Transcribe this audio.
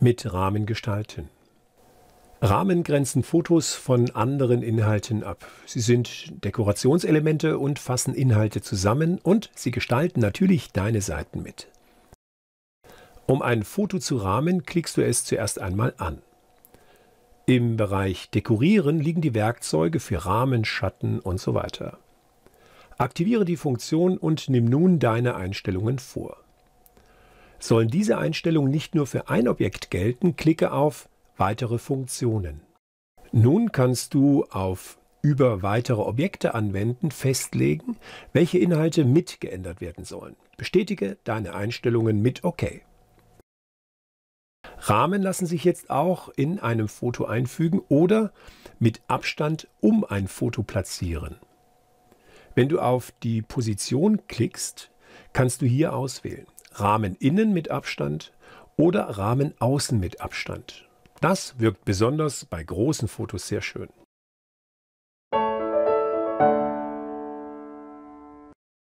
mit Rahmen gestalten. Rahmen grenzen Fotos von anderen Inhalten ab. Sie sind Dekorationselemente und fassen Inhalte zusammen und sie gestalten natürlich deine Seiten mit. Um ein Foto zu rahmen, klickst du es zuerst einmal an. Im Bereich Dekorieren liegen die Werkzeuge für Rahmen, Schatten und so weiter. Aktiviere die Funktion und nimm nun deine Einstellungen vor. Sollen diese Einstellungen nicht nur für ein Objekt gelten, klicke auf Weitere Funktionen. Nun kannst du auf über weitere Objekte anwenden festlegen, welche Inhalte mit geändert werden sollen. Bestätige deine Einstellungen mit OK. Rahmen lassen sich jetzt auch in einem Foto einfügen oder mit Abstand um ein Foto platzieren. Wenn du auf die Position klickst, kannst du hier auswählen. Rahmen innen mit Abstand oder Rahmen außen mit Abstand. Das wirkt besonders bei großen Fotos sehr schön.